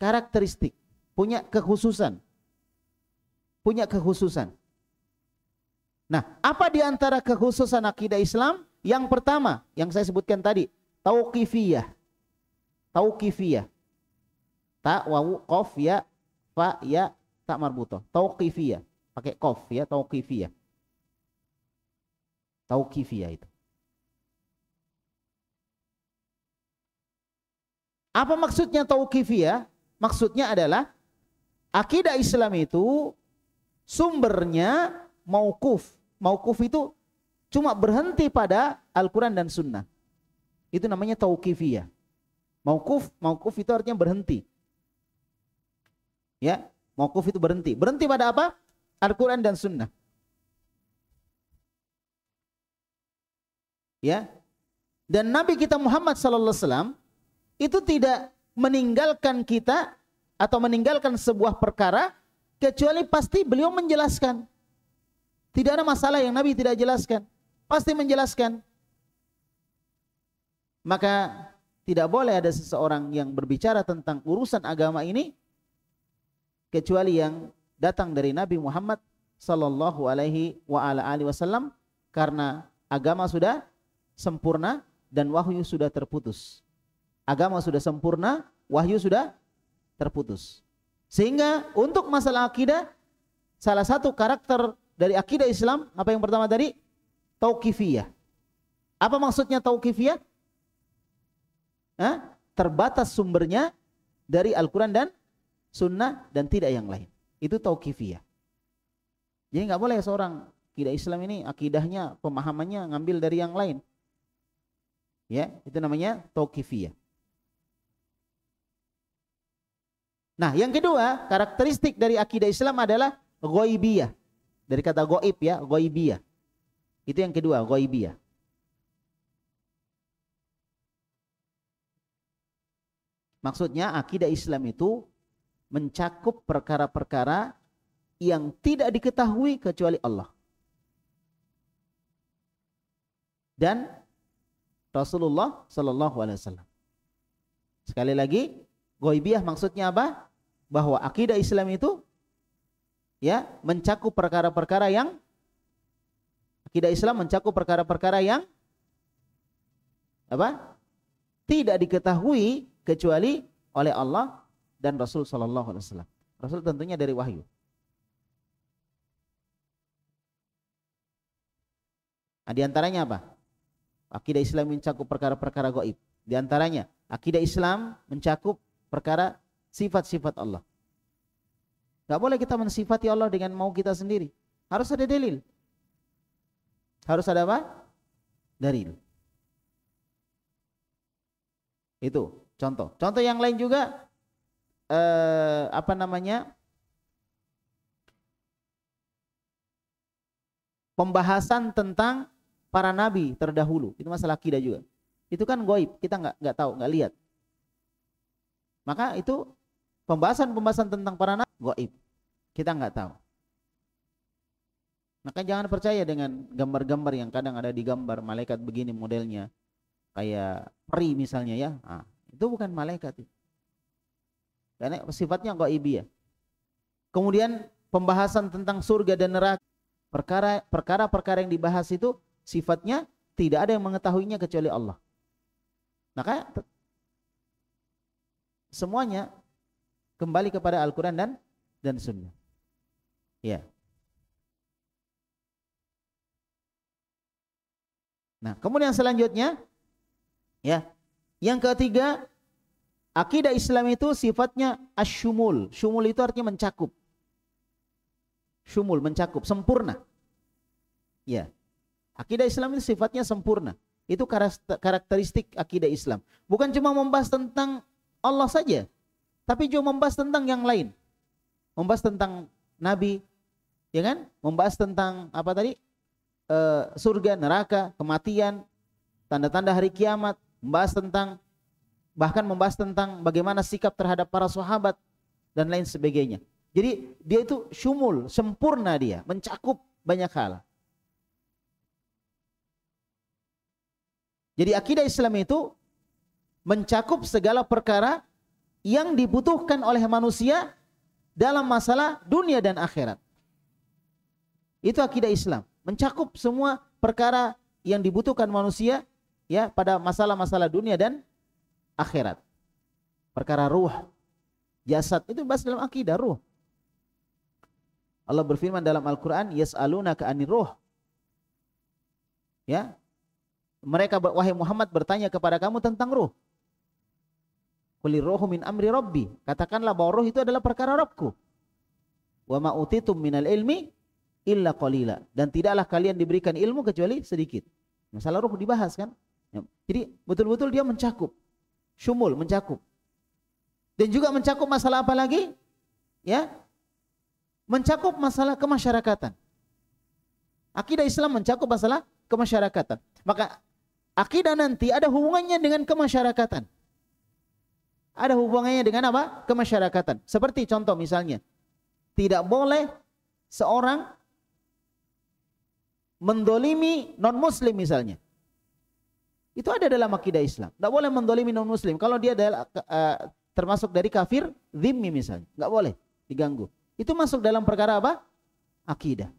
Karakteristik, punya kekhususan. Punya kekhususan. Nah, apa di antara kekhususan akidah Islam? Yang pertama, yang saya sebutkan tadi, tauqifiyah. Tauqifiyah. Ta wawu ya fa ya tak marbuto. Tauqifiyah. Pakai qof ya, tauqifiyah. Tauqifiyah itu. Apa maksudnya tauqifiyah? Maksudnya adalah akidah Islam itu sumbernya mauquf. Mauquf itu cuma berhenti pada Al-Quran dan Sunnah. Itu namanya tauqifiyah. Mauquf, mauquf itu artinya berhenti. Ya, mauquf itu berhenti. Berhenti pada apa? Al-Quran dan Sunnah. Ya, dan Nabi kita Muhammad Sallallahu Alaihi Wasallam itu tidak meninggalkan kita atau meninggalkan sebuah perkara kecuali pasti beliau menjelaskan. Tidak ada masalah yang Nabi tidak jelaskan. Pasti menjelaskan. Maka tidak boleh ada seseorang yang berbicara tentang urusan agama ini kecuali yang datang dari Nabi Muhammad sallallahu alaihi wa ala alihi wasallam karena agama sudah sempurna dan wahyu sudah terputus. Agama sudah sempurna, wahyu sudah terputus. Sehingga untuk masalah akidah, salah satu karakter dari akidah Islam, apa yang pertama tadi? Tauqifiyah. Apa maksudnya tauqifiyah? Hah? Terbatas sumbernya dari Al-Quran dan Sunnah dan tidak yang lain. Itu tauqifiyah. Jadi nggak boleh seorang akidah Islam ini akidahnya, pemahamannya ngambil dari yang lain. Ya, itu namanya tauqifiyah. Nah, yang kedua, karakteristik dari akidah Islam adalah goibiyah. Dari kata goib ya, goibiyah. Itu yang kedua, goibiyah. Maksudnya akidah Islam itu mencakup perkara-perkara yang tidak diketahui kecuali Allah. Dan Rasulullah Shallallahu Alaihi Wasallam. Sekali lagi, goibiyah maksudnya apa? bahwa akidah Islam itu ya mencakup perkara-perkara yang akidah Islam mencakup perkara-perkara yang apa? tidak diketahui kecuali oleh Allah dan Rasul sallallahu alaihi wasallam. Rasul tentunya dari wahyu. Nah, di antaranya apa? Akidah Islam mencakup perkara-perkara gaib. Di antaranya, akidah Islam mencakup perkara sifat-sifat Allah. Gak boleh kita mensifati Allah dengan mau kita sendiri. Harus ada dalil. Harus ada apa? Dalil. Itu contoh. Contoh yang lain juga eh, apa namanya? Pembahasan tentang para nabi terdahulu. Itu masalah kita juga. Itu kan goib, kita nggak nggak tahu, nggak lihat. Maka itu pembahasan-pembahasan tentang para nabi goib. Kita nggak tahu. Maka jangan percaya dengan gambar-gambar yang kadang ada di gambar malaikat begini modelnya. Kayak peri misalnya ya. Nah, itu bukan malaikat. Karena sifatnya goibi ya. Kemudian pembahasan tentang surga dan neraka. Perkara, perkara-perkara yang dibahas itu sifatnya tidak ada yang mengetahuinya kecuali Allah. Maka semuanya kembali kepada Al-Quran dan dan Sunnah. Ya. Nah, kemudian selanjutnya, ya, yang ketiga, akidah Islam itu sifatnya asyumul. Syumul itu artinya mencakup. Syumul mencakup, sempurna. Ya, akidah Islam itu sifatnya sempurna. Itu karakteristik akidah Islam. Bukan cuma membahas tentang Allah saja, tapi juga membahas tentang yang lain. Membahas tentang Nabi, ya kan? Membahas tentang apa tadi? E, surga, neraka, kematian, tanda-tanda hari kiamat, membahas tentang bahkan membahas tentang bagaimana sikap terhadap para sahabat dan lain sebagainya. Jadi dia itu syumul, sempurna dia, mencakup banyak hal. Jadi akidah Islam itu mencakup segala perkara yang dibutuhkan oleh manusia dalam masalah dunia dan akhirat. Itu akidah Islam, mencakup semua perkara yang dibutuhkan manusia ya pada masalah-masalah dunia dan akhirat. Perkara ruh, jasad itu bahas dalam akidah ruh. Allah berfirman dalam Al-Qur'an, "Yas'alunaka 'anir ruh." Ya. Mereka wahai Muhammad bertanya kepada kamu tentang ruh. Kulir rohu min amri rabbi. Katakanlah bahwa roh itu adalah perkara Rabbku. Wa ma utitum minal ilmi illa qalila. Dan tidaklah kalian diberikan ilmu kecuali sedikit. Masalah roh dibahas kan? Ya. Jadi betul-betul dia mencakup. Syumul mencakup. Dan juga mencakup masalah apa lagi? Ya. Mencakup masalah kemasyarakatan. Akidah Islam mencakup masalah kemasyarakatan. Maka akidah nanti ada hubungannya dengan kemasyarakatan. Ada hubungannya dengan apa? Kemasyarakatan. Seperti contoh misalnya, tidak boleh seorang mendolimi non-muslim misalnya. Itu ada dalam akidah Islam. Tidak boleh mendolimi non-muslim. Kalau dia adalah, eh, uh, termasuk dari kafir, zimmi misalnya. Tidak boleh diganggu. Itu masuk dalam perkara apa? Akidah.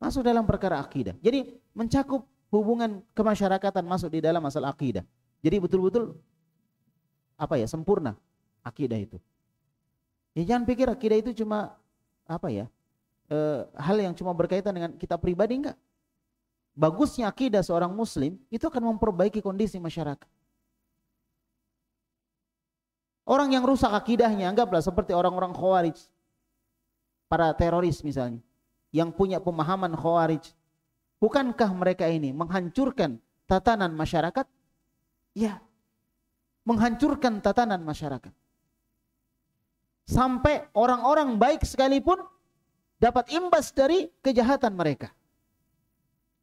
Masuk dalam perkara akidah. Jadi mencakup hubungan kemasyarakatan masuk di dalam masalah akidah. Jadi betul-betul apa ya sempurna akidah itu. Ya jangan pikir akidah itu cuma apa ya e, hal yang cuma berkaitan dengan kita pribadi enggak. Bagusnya akidah seorang muslim itu akan memperbaiki kondisi masyarakat. Orang yang rusak akidahnya anggaplah seperti orang-orang khawarij. Para teroris misalnya. Yang punya pemahaman khawarij. Bukankah mereka ini menghancurkan tatanan masyarakat? Ya, menghancurkan tatanan masyarakat. Sampai orang-orang baik sekalipun dapat imbas dari kejahatan mereka.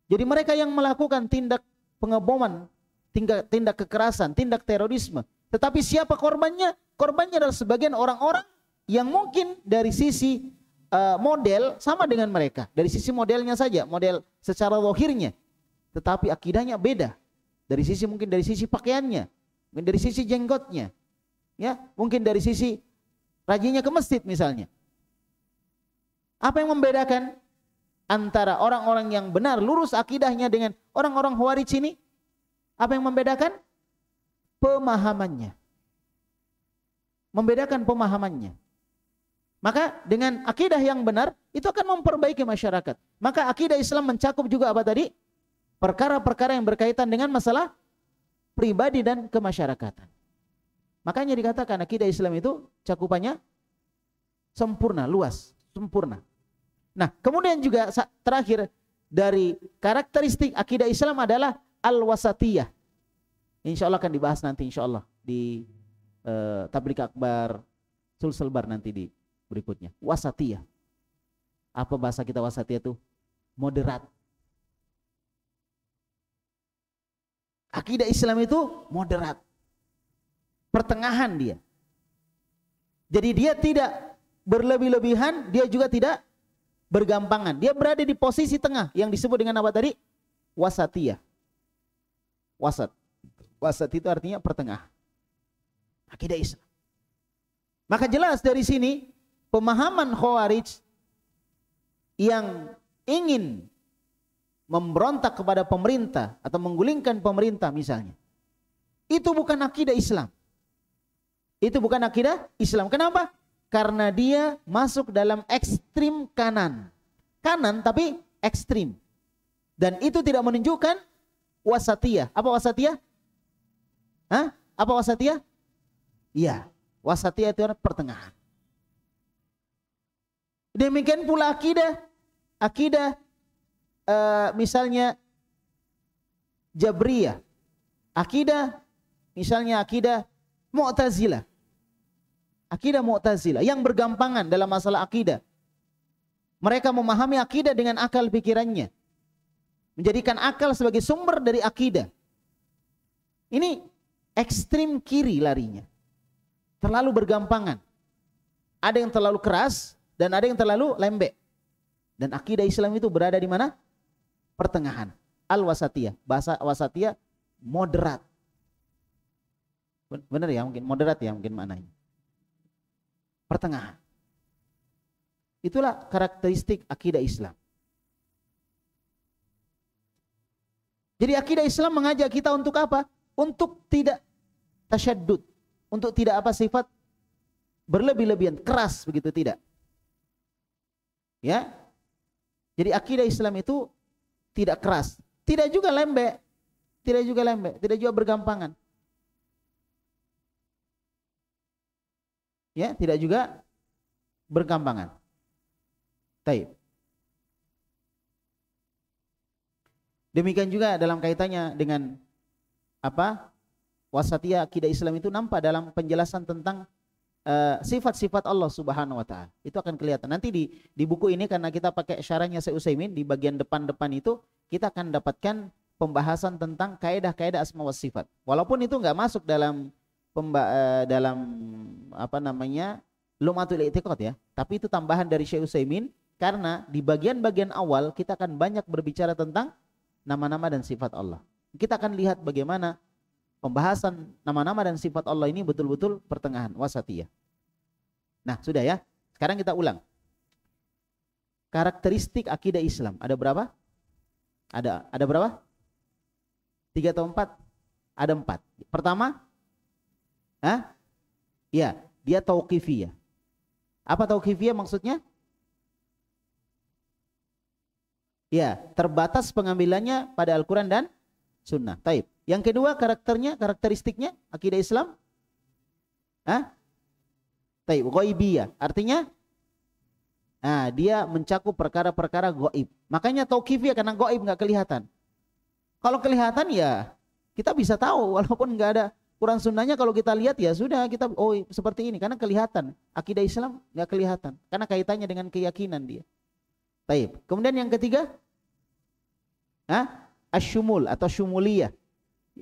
Jadi mereka yang melakukan tindak pengeboman, tindak, tindak kekerasan, tindak terorisme. Tetapi siapa korbannya? Korbannya adalah sebagian orang-orang yang mungkin dari sisi uh, model sama dengan mereka. Dari sisi modelnya saja, model secara lohirnya. Tetapi akidahnya beda. Dari sisi mungkin dari sisi pakaiannya, Mungkin dari sisi jenggotnya. Ya, mungkin dari sisi rajinnya ke masjid misalnya. Apa yang membedakan antara orang-orang yang benar lurus akidahnya dengan orang-orang Khawarij ini? Apa yang membedakan? Pemahamannya. Membedakan pemahamannya. Maka dengan akidah yang benar itu akan memperbaiki masyarakat. Maka akidah Islam mencakup juga apa tadi? Perkara-perkara yang berkaitan dengan masalah pribadi dan kemasyarakatan. Makanya dikatakan akidah Islam itu cakupannya sempurna, luas, sempurna. Nah, kemudian juga terakhir dari karakteristik akidah Islam adalah al-wasatiyah. Insya Allah akan dibahas nanti insya Allah di uh, tablik akbar sulselbar nanti di berikutnya. Wasatiyah. Apa bahasa kita wasatiyah itu? Moderat Akidah Islam itu moderat. Pertengahan dia. Jadi dia tidak berlebih-lebihan, dia juga tidak bergampangan. Dia berada di posisi tengah yang disebut dengan apa tadi? Wasatiyah. Wasat. Wasat itu artinya pertengah. Akidah Islam. Maka jelas dari sini pemahaman Khawarij yang ingin memberontak kepada pemerintah atau menggulingkan pemerintah misalnya. Itu bukan akidah Islam. Itu bukan akidah Islam. Kenapa? Karena dia masuk dalam ekstrim kanan. Kanan tapi ekstrim. Dan itu tidak menunjukkan wasatiyah. Apa wasatiyah? Hah? Apa wasatiyah? Iya. Wasatiyah itu adalah pertengahan. Demikian pula akidah. Akidah uh, misalnya Jabriyah, akidah misalnya akidah Mu'tazilah. Akidah Mu'tazilah yang bergampangan dalam masalah akidah. Mereka memahami akidah dengan akal pikirannya. Menjadikan akal sebagai sumber dari akidah. Ini ekstrim kiri larinya. Terlalu bergampangan. Ada yang terlalu keras dan ada yang terlalu lembek. Dan akidah Islam itu berada di mana? pertengahan. Al-wasatiyah, bahasa wasatiyah moderat. Benar ya mungkin moderat ya mungkin maknanya. Pertengahan. Itulah karakteristik akidah Islam. Jadi akidah Islam mengajak kita untuk apa? Untuk tidak tasyadud untuk tidak apa sifat berlebih-lebihan, keras begitu tidak. Ya. Jadi akidah Islam itu tidak keras, tidak juga lembek, tidak juga lembek, tidak juga bergampangan. Ya, tidak juga bergampangan. Taib. Demikian juga dalam kaitannya dengan apa? Wasatia akidah Islam itu nampak dalam penjelasan tentang Eh, sifat-sifat uh, Allah Subhanahu wa taala. Itu akan kelihatan. Nanti di di buku ini karena kita pakai syarahnya Utsaimin di bagian depan-depan itu kita akan dapatkan pembahasan tentang kaidah-kaidah asma wa sifat. Walaupun itu nggak masuk dalam pemba, uh, dalam apa namanya? Lumatul I'tiqad ya. Tapi itu tambahan dari Syekh Utsaimin karena di bagian-bagian awal kita akan banyak berbicara tentang nama-nama dan sifat Allah. Kita akan lihat bagaimana pembahasan nama-nama dan sifat Allah ini betul-betul pertengahan wasatiyah. Nah, sudah ya. Sekarang kita ulang. Karakteristik akidah Islam ada berapa? Ada ada berapa? Tiga atau empat? Ada empat. Pertama, Hah? Ya, dia tauqifiyah. Apa tauqifiyah maksudnya? Ya, terbatas pengambilannya pada Al-Quran dan Sunnah. Taib. Yang kedua karakternya, karakteristiknya akidah Islam. Hah? Taib, ghaibiyah. Artinya nah, dia mencakup perkara-perkara goib Makanya tauqifiyah karena goib nggak kelihatan. Kalau kelihatan ya kita bisa tahu walaupun nggak ada Quran sunnahnya kalau kita lihat ya sudah kita oh seperti ini karena kelihatan akidah Islam nggak kelihatan karena kaitannya dengan keyakinan dia. Taib. Kemudian yang ketiga, ah, asyumul atau syumuliyah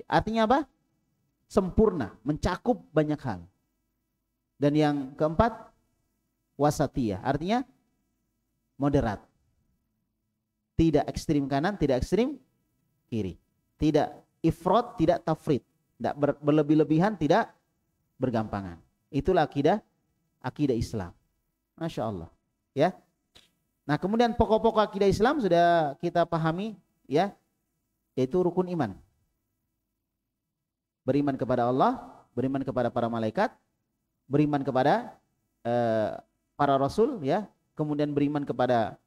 Artinya apa? Sempurna, mencakup banyak hal. Dan yang keempat, wasatiyah. Artinya moderat. Tidak ekstrim kanan, tidak ekstrim kiri. Tidak ifrot, tidak tafrit. Tidak berlebih-lebihan, tidak bergampangan. Itulah akidah akidah Islam. Masya Allah. Ya. Nah kemudian pokok-pokok akidah Islam sudah kita pahami ya yaitu rukun iman beriman kepada Allah, beriman kepada para malaikat, beriman kepada uh, para rasul ya, kemudian beriman kepada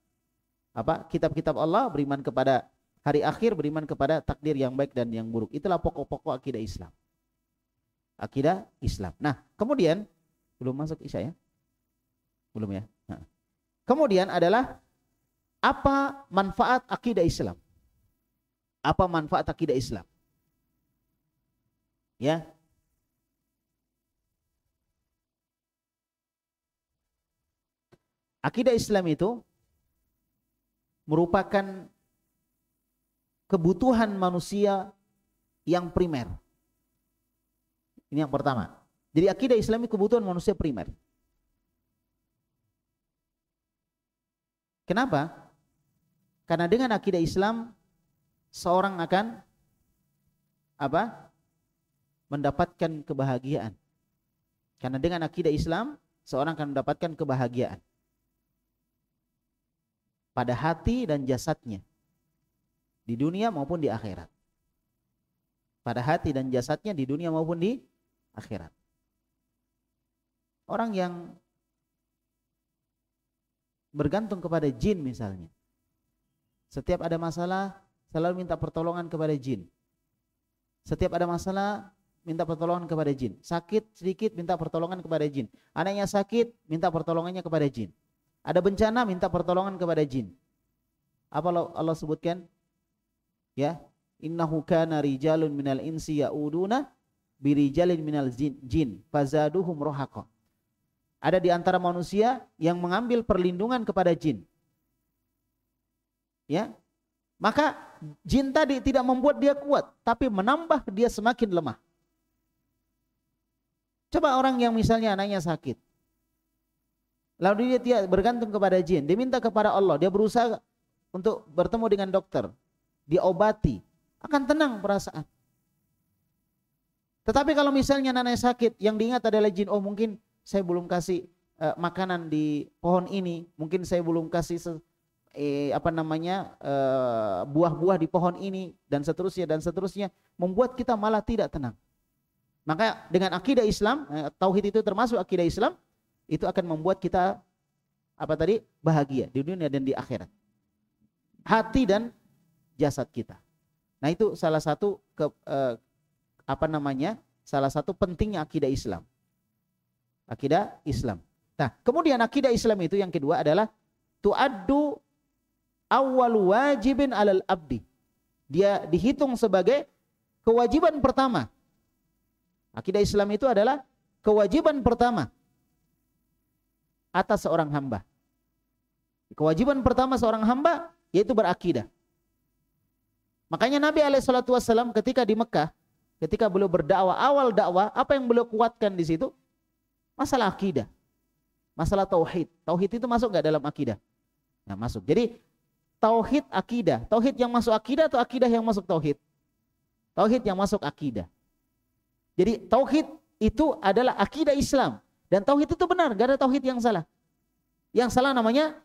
apa? kitab-kitab Allah, beriman kepada hari akhir, beriman kepada takdir yang baik dan yang buruk. Itulah pokok-pokok akidah Islam. Akidah Islam. Nah, kemudian belum masuk Isya ya? Belum ya? Nah. Kemudian adalah apa manfaat akidah Islam? Apa manfaat akidah Islam? ya Akidah Islam itu merupakan kebutuhan manusia yang primer. Ini yang pertama. Jadi akidah Islam itu kebutuhan manusia primer. Kenapa? Karena dengan akidah Islam seorang akan apa? mendapatkan kebahagiaan. Karena dengan akidah Islam, seorang akan mendapatkan kebahagiaan pada hati dan jasadnya di dunia maupun di akhirat. Pada hati dan jasadnya di dunia maupun di akhirat. Orang yang bergantung kepada jin misalnya. Setiap ada masalah selalu minta pertolongan kepada jin. Setiap ada masalah minta pertolongan kepada jin. Sakit sedikit minta pertolongan kepada jin. Anaknya sakit minta pertolongannya kepada jin. Ada bencana minta pertolongan kepada jin. Apa Allah sebutkan? Ya, innahu kana rijalun minal insi yauduna birijalin minal jin, jin fazaduhum rohaqa. Ada di antara manusia yang mengambil perlindungan kepada jin. Ya. Maka jin tadi tidak membuat dia kuat, tapi menambah dia semakin lemah. Coba orang yang misalnya anaknya sakit. Lalu dia tidak bergantung kepada jin, dia minta kepada Allah, dia berusaha untuk bertemu dengan dokter, diobati, akan tenang perasaan. Tetapi kalau misalnya anaknya sakit, yang diingat adalah jin, oh mungkin saya belum kasih uh, makanan di pohon ini, mungkin saya belum kasih se, eh, apa namanya uh, eh, buah -buah di pohon ini dan seterusnya dan seterusnya, membuat kita malah tidak tenang. Maka dengan akidah Islam, eh, tauhid itu termasuk akidah Islam, itu akan membuat kita apa tadi? bahagia di dunia dan di akhirat. Hati dan jasad kita. Nah, itu salah satu ke, eh, apa namanya? salah satu pentingnya akidah Islam. Akidah Islam. Nah, kemudian akidah Islam itu yang kedua adalah tuaddu awal wajibin alal abdi. Dia dihitung sebagai kewajiban pertama Akidah Islam itu adalah kewajiban pertama atas seorang hamba. Kewajiban pertama seorang hamba yaitu berakidah. Makanya Nabi alaihissalatu ketika di Mekah, ketika beliau berdakwah awal dakwah, apa yang beliau kuatkan di situ? Masalah akidah. Masalah tauhid. Tauhid itu masuk nggak dalam akidah? Nah, masuk. Jadi tauhid akidah. Tauhid yang masuk akidah atau akidah yang masuk tauhid? Tauhid yang masuk akidah. Jadi tauhid itu adalah akidah Islam dan tauhid itu benar, gak ada tauhid yang salah. Yang salah namanya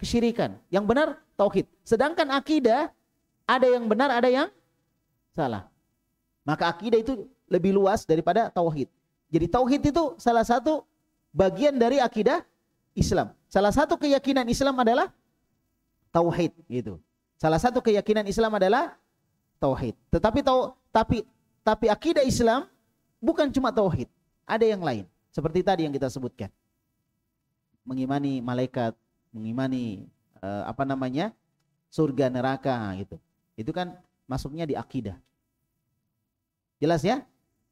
kesyirikan. Yang benar tauhid. Sedangkan akidah ada yang benar, ada yang salah. Maka akidah itu lebih luas daripada tauhid. Jadi tauhid itu salah satu bagian dari akidah Islam. Salah satu keyakinan Islam adalah tauhid gitu. Salah satu keyakinan Islam adalah tauhid. Tetapi tau, tapi tapi akidah Islam bukan cuma tauhid, ada yang lain. Seperti tadi yang kita sebutkan. Mengimani malaikat, mengimani uh, apa namanya? surga neraka gitu. Itu kan masuknya di akidah. Jelas ya?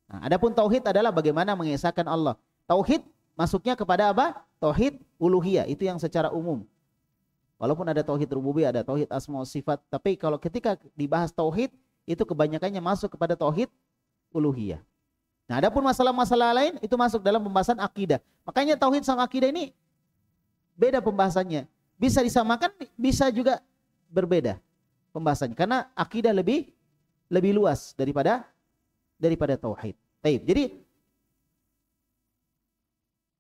Nah, adapun tauhid adalah bagaimana mengesahkan Allah. Tauhid masuknya kepada apa? Tauhid uluhiyah, itu yang secara umum. Walaupun ada tauhid rububiyah, ada tauhid asma sifat, tapi kalau ketika dibahas tauhid itu kebanyakannya masuk kepada tauhid uluhiyah. Nah, adapun masalah-masalah lain itu masuk dalam pembahasan akidah. Makanya tauhid sama akidah ini beda pembahasannya. Bisa disamakan, bisa juga berbeda pembahasannya karena akidah lebih lebih luas daripada daripada tauhid. Taib. Jadi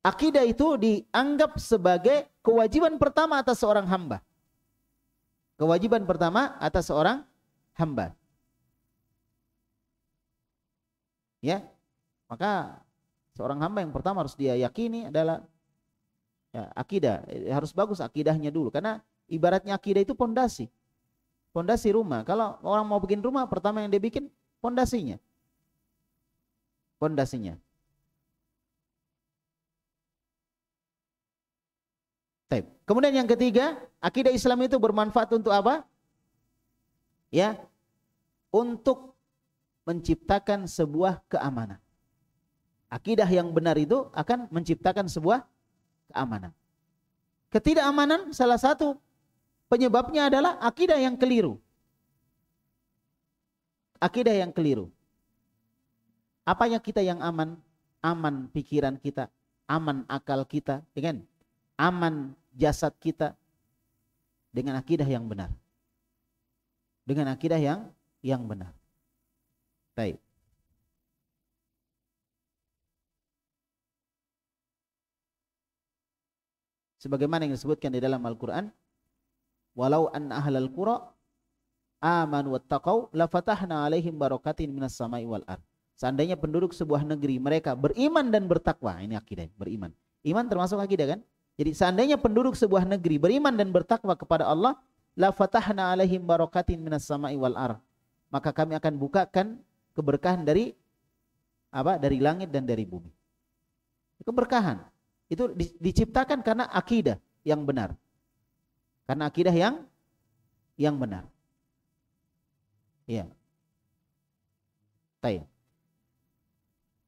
akidah itu dianggap sebagai kewajiban pertama atas seorang hamba. Kewajiban pertama atas seorang hamba. Ya. Maka seorang hamba yang pertama harus dia yakini adalah ya, akidah. Eh, harus bagus akidahnya dulu karena ibaratnya akidah itu pondasi. Pondasi rumah. Kalau orang mau bikin rumah, pertama yang dia bikin pondasinya. Pondasinya. Kemudian yang ketiga, akidah Islam itu bermanfaat untuk apa? Ya. Untuk menciptakan sebuah keamanan. Akidah yang benar itu akan menciptakan sebuah keamanan. Ketidakamanan salah satu penyebabnya adalah akidah yang keliru. Akidah yang keliru. Apanya kita yang aman? Aman pikiran kita, aman akal kita, dengan ya aman jasad kita dengan akidah yang benar. Dengan akidah yang yang benar. Baik. Sebagaimana yang disebutkan di dalam Al-Quran, walau an ahlal qura aman wa taqaw la fatahna alaihim barakatin minas samai wal ar. Seandainya penduduk sebuah negeri mereka beriman dan bertakwa, nah, ini akidah, beriman. Iman termasuk akidah kan? Jadi seandainya penduduk sebuah negeri beriman dan bertakwa kepada Allah, la fatahna alaihim barakatin minas samai wal ar. Maka kami akan bukakan keberkahan dari apa? Dari langit dan dari bumi. Keberkahan itu diciptakan karena akidah yang benar. Karena akidah yang yang benar. Ya. Taib.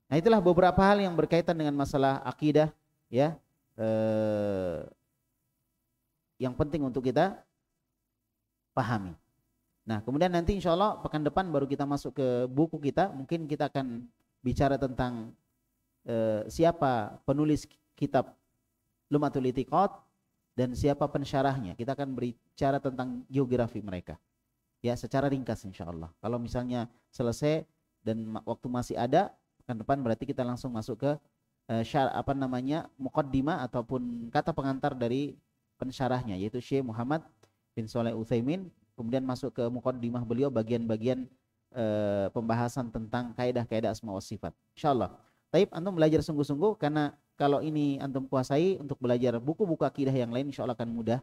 Nah, itulah beberapa hal yang berkaitan dengan masalah akidah ya. Eh, yang penting untuk kita pahami. Nah, kemudian nanti insya Allah pekan depan baru kita masuk ke buku kita. Mungkin kita akan bicara tentang eh, siapa penulis kitab Lumatul Itiqad dan siapa pensyarahnya. Kita akan berbicara tentang geografi mereka. Ya, secara ringkas insya Allah. Kalau misalnya selesai dan waktu masih ada, pekan depan berarti kita langsung masuk ke eh, syar apa namanya mukaddima ataupun kata pengantar dari pensyarahnya yaitu Syekh Muhammad bin Soleh Uthaymin kemudian masuk ke mukaddimah beliau bagian-bagian e, pembahasan tentang kaidah-kaidah asma wa sifat. Insyaallah. Taib antum belajar sungguh-sungguh karena kalau ini antum kuasai untuk belajar buku-buku akidah yang lain insyaallah akan mudah.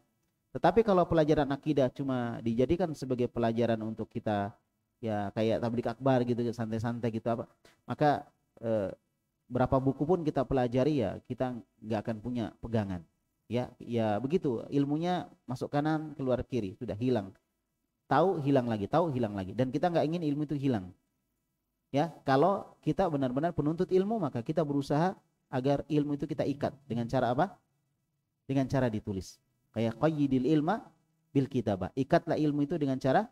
Tetapi kalau pelajaran akidah cuma dijadikan sebagai pelajaran untuk kita ya kayak tablik akbar gitu santai-santai gitu apa, maka e, berapa buku pun kita pelajari ya kita nggak akan punya pegangan ya ya begitu ilmunya masuk kanan keluar kiri sudah hilang tahu hilang lagi, tahu hilang lagi dan kita nggak ingin ilmu itu hilang. Ya, kalau kita benar-benar penuntut ilmu maka kita berusaha agar ilmu itu kita ikat dengan cara apa? Dengan cara ditulis. Kayak qayyidil ilma bil kitabah. Ikatlah ilmu itu dengan cara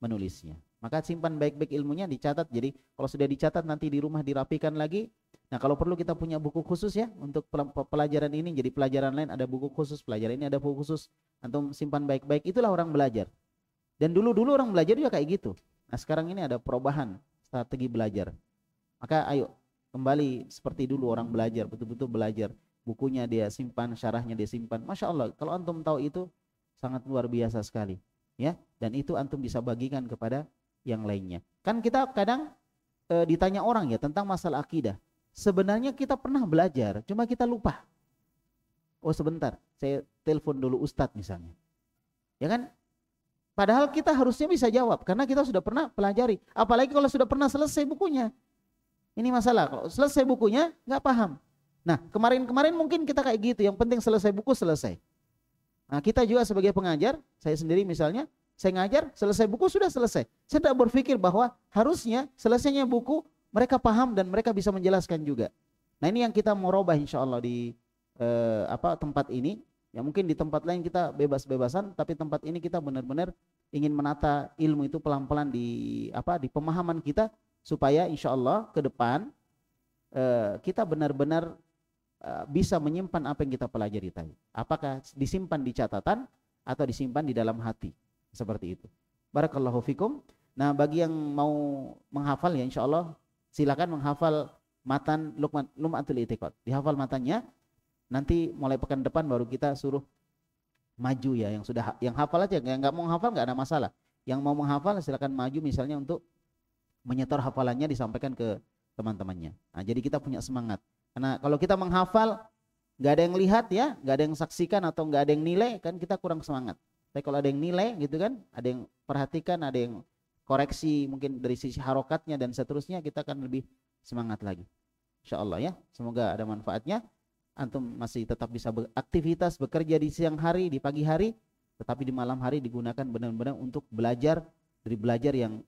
menulisnya. Maka simpan baik-baik ilmunya dicatat. Jadi kalau sudah dicatat nanti di rumah dirapikan lagi. Nah kalau perlu kita punya buku khusus ya untuk pelajaran ini. Jadi pelajaran lain ada buku khusus, pelajaran ini ada buku khusus. Antum simpan baik-baik. Itulah orang belajar. Dan dulu-dulu orang belajar juga kayak gitu. Nah sekarang ini ada perubahan strategi belajar. Maka ayo kembali seperti dulu orang belajar, betul-betul belajar. Bukunya dia simpan, syarahnya dia simpan. Masya Allah, kalau antum tahu itu sangat luar biasa sekali. ya. Dan itu antum bisa bagikan kepada yang lainnya. Kan kita kadang e, ditanya orang ya tentang masalah akidah. Sebenarnya kita pernah belajar, cuma kita lupa. Oh sebentar, saya telepon dulu ustadz misalnya. Ya kan? Padahal kita harusnya bisa jawab karena kita sudah pernah pelajari. Apalagi kalau sudah pernah selesai bukunya. Ini masalah. Kalau selesai bukunya nggak paham. Nah kemarin-kemarin mungkin kita kayak gitu. Yang penting selesai buku selesai. Nah kita juga sebagai pengajar, saya sendiri misalnya, saya ngajar selesai buku sudah selesai. Saya tidak berpikir bahwa harusnya selesainya buku mereka paham dan mereka bisa menjelaskan juga. Nah ini yang kita mau rubah insya Allah di eh, apa tempat ini Ya mungkin di tempat lain kita bebas-bebasan, tapi tempat ini kita benar-benar ingin menata ilmu itu pelan-pelan di apa di pemahaman kita supaya insya Allah ke depan eh, kita benar-benar eh, bisa menyimpan apa yang kita pelajari tadi. Apakah disimpan di catatan atau disimpan di dalam hati seperti itu. Barakallahu fikum. Nah bagi yang mau menghafal ya insya Allah silakan menghafal matan Luqman Lumatul Itikot. Dihafal matanya. Nanti mulai pekan depan baru kita suruh maju ya yang sudah yang hafal aja yang nggak mau hafal nggak ada masalah yang mau menghafal silahkan maju misalnya untuk menyetor hafalannya disampaikan ke teman-temannya nah, jadi kita punya semangat karena kalau kita menghafal nggak ada yang lihat ya nggak ada yang saksikan atau nggak ada yang nilai kan kita kurang semangat tapi kalau ada yang nilai gitu kan ada yang perhatikan ada yang koreksi mungkin dari sisi harokatnya dan seterusnya kita akan lebih semangat lagi Insya Allah ya semoga ada manfaatnya antum masih tetap bisa beraktivitas bekerja di siang hari di pagi hari tetapi di malam hari digunakan benar-benar untuk belajar dari belajar yang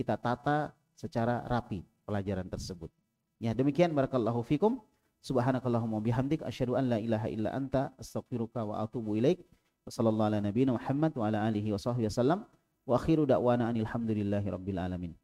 kita tata secara rapi pelajaran tersebut ya demikian barakallahu fikum subhanakallahumma bihamdik asyhadu an la ilaha illa anta astaghfiruka wa atubu ilaik wa sallallahu ala nabiyina muhammad wa ala alihi wa sahbihi wasallam wa akhiru da'wana anil rabbil alamin